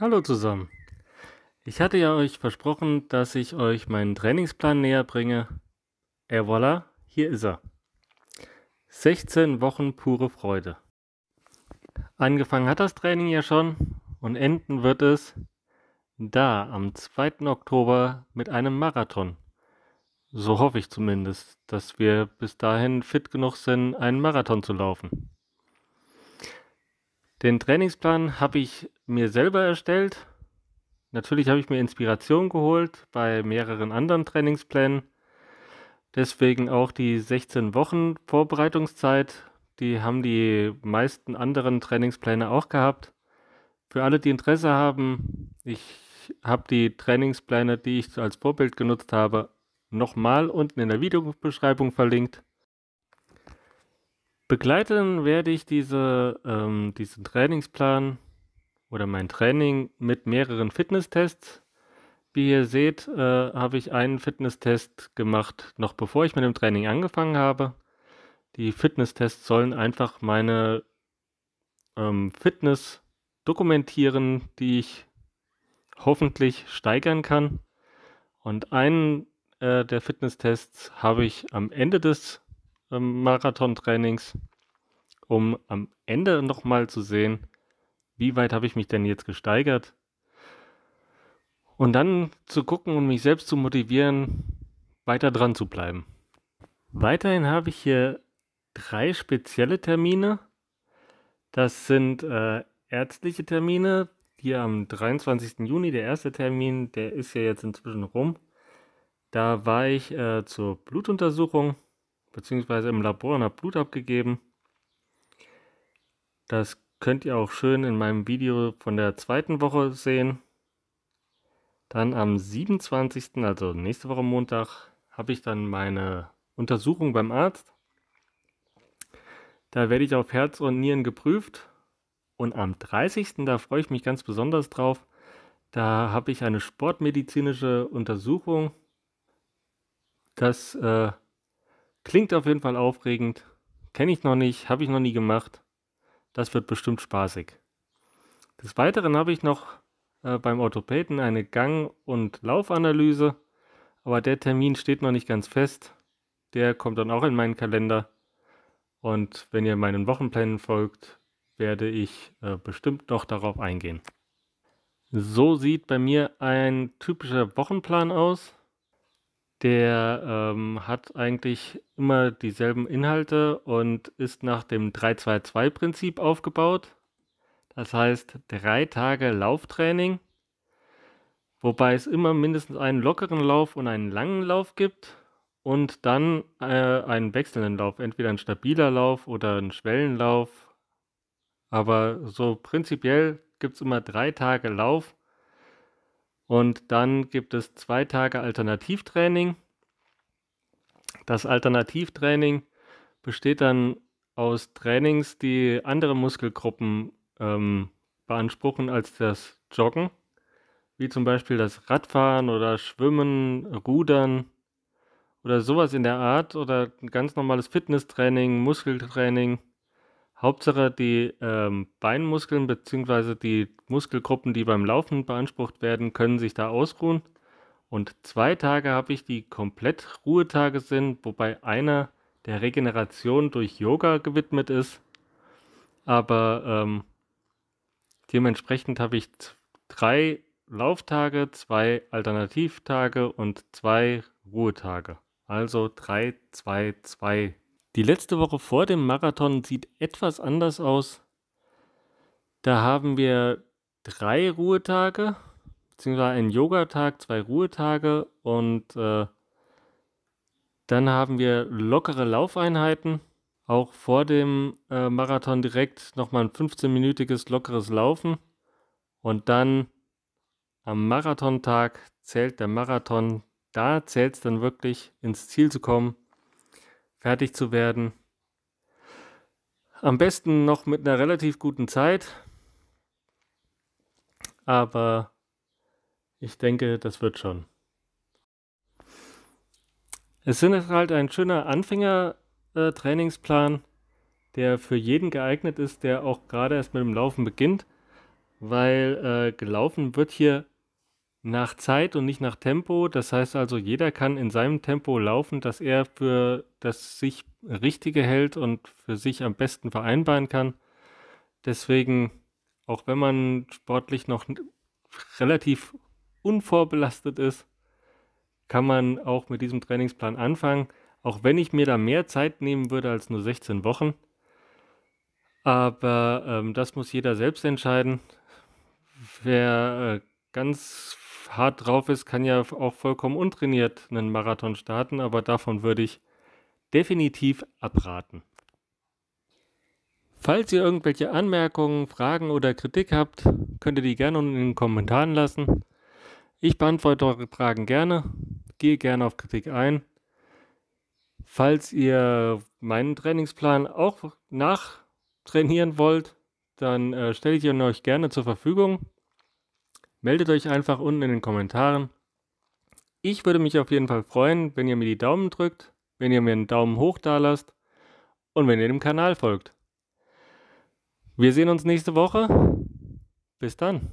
Hallo zusammen. Ich hatte ja euch versprochen, dass ich euch meinen Trainingsplan näher bringe. Et voilà, hier ist er. 16 Wochen pure Freude. Angefangen hat das Training ja schon und enden wird es da am 2. Oktober mit einem Marathon. So hoffe ich zumindest, dass wir bis dahin fit genug sind, einen Marathon zu laufen. Den Trainingsplan habe ich mir selber erstellt. Natürlich habe ich mir Inspiration geholt bei mehreren anderen Trainingsplänen. Deswegen auch die 16 Wochen Vorbereitungszeit. Die haben die meisten anderen Trainingspläne auch gehabt. Für alle, die Interesse haben, ich habe die Trainingspläne, die ich als Vorbild genutzt habe, nochmal unten in der Videobeschreibung verlinkt. Begleiten werde ich diese, ähm, diesen Trainingsplan oder mein Training mit mehreren Fitnesstests. Wie ihr seht, äh, habe ich einen Fitnesstest gemacht, noch bevor ich mit dem Training angefangen habe. Die Fitnesstests sollen einfach meine ähm, Fitness dokumentieren, die ich hoffentlich steigern kann. Und einen äh, der Fitnesstests habe ich am Ende des ähm, Marathontrainings, um am Ende nochmal zu sehen, wie weit habe ich mich denn jetzt gesteigert. Und dann zu gucken und mich selbst zu motivieren, weiter dran zu bleiben. Weiterhin habe ich hier drei spezielle Termine. Das sind äh, ärztliche Termine. Hier am 23. Juni, der erste Termin, der ist ja jetzt inzwischen rum. Da war ich äh, zur Blutuntersuchung beziehungsweise im Labor und habe Blut abgegeben. Das könnt ihr auch schön in meinem Video von der zweiten Woche sehen. Dann am 27., also nächste Woche Montag, habe ich dann meine Untersuchung beim Arzt. Da werde ich auf Herz und Nieren geprüft. Und am 30., da freue ich mich ganz besonders drauf, da habe ich eine sportmedizinische Untersuchung. Das äh, Klingt auf jeden Fall aufregend. Kenne ich noch nicht, habe ich noch nie gemacht. Das wird bestimmt spaßig. Des Weiteren habe ich noch äh, beim Orthopäden eine Gang- und Laufanalyse, aber der Termin steht noch nicht ganz fest. Der kommt dann auch in meinen Kalender. Und wenn ihr meinen Wochenplänen folgt, werde ich äh, bestimmt noch darauf eingehen. So sieht bei mir ein typischer Wochenplan aus. Der ähm, hat eigentlich immer dieselben Inhalte und ist nach dem 3-2-2-Prinzip aufgebaut. Das heißt, drei Tage Lauftraining, wobei es immer mindestens einen lockeren Lauf und einen langen Lauf gibt und dann äh, einen wechselnden Lauf, entweder ein stabiler Lauf oder ein Schwellenlauf. Aber so prinzipiell gibt es immer drei Tage Lauf und dann gibt es zwei Tage Alternativtraining. Das Alternativtraining besteht dann aus Trainings, die andere Muskelgruppen ähm, beanspruchen als das Joggen, wie zum Beispiel das Radfahren oder Schwimmen, Rudern oder sowas in der Art oder ein ganz normales Fitnesstraining, Muskeltraining Hauptsache die ähm, Beinmuskeln bzw. die Muskelgruppen, die beim Laufen beansprucht werden, können sich da ausruhen. Und zwei Tage habe ich, die komplett Ruhetage sind, wobei einer der Regeneration durch Yoga gewidmet ist. Aber ähm, dementsprechend habe ich drei Lauftage, zwei Alternativtage und zwei Ruhetage. Also 3, 2, 2 die letzte Woche vor dem Marathon sieht etwas anders aus. Da haben wir drei Ruhetage, beziehungsweise einen Yogatag, zwei Ruhetage und äh, dann haben wir lockere Laufeinheiten. Auch vor dem äh, Marathon direkt nochmal ein 15-minütiges lockeres Laufen. Und dann am Marathontag zählt der Marathon. Da zählt es dann wirklich ins Ziel zu kommen fertig zu werden. Am besten noch mit einer relativ guten Zeit. Aber ich denke, das wird schon. Es sind halt ein schöner Anfänger-Trainingsplan, der für jeden geeignet ist, der auch gerade erst mit dem Laufen beginnt, weil äh, gelaufen wird hier nach Zeit und nicht nach Tempo. Das heißt also, jeder kann in seinem Tempo laufen, dass er für das sich Richtige hält und für sich am besten vereinbaren kann. Deswegen, auch wenn man sportlich noch relativ unvorbelastet ist, kann man auch mit diesem Trainingsplan anfangen. Auch wenn ich mir da mehr Zeit nehmen würde als nur 16 Wochen. Aber ähm, das muss jeder selbst entscheiden. Wer äh, ganz hart drauf ist, kann ja auch vollkommen untrainiert einen Marathon starten, aber davon würde ich definitiv abraten. Falls ihr irgendwelche Anmerkungen, Fragen oder Kritik habt, könnt ihr die gerne unten in den Kommentaren lassen. Ich beantworte eure Fragen gerne, gehe gerne auf Kritik ein. Falls ihr meinen Trainingsplan auch nachtrainieren wollt, dann äh, stelle ich ihn euch gerne zur Verfügung meldet euch einfach unten in den Kommentaren. Ich würde mich auf jeden Fall freuen, wenn ihr mir die Daumen drückt, wenn ihr mir einen Daumen hoch da lasst und wenn ihr dem Kanal folgt. Wir sehen uns nächste Woche. Bis dann.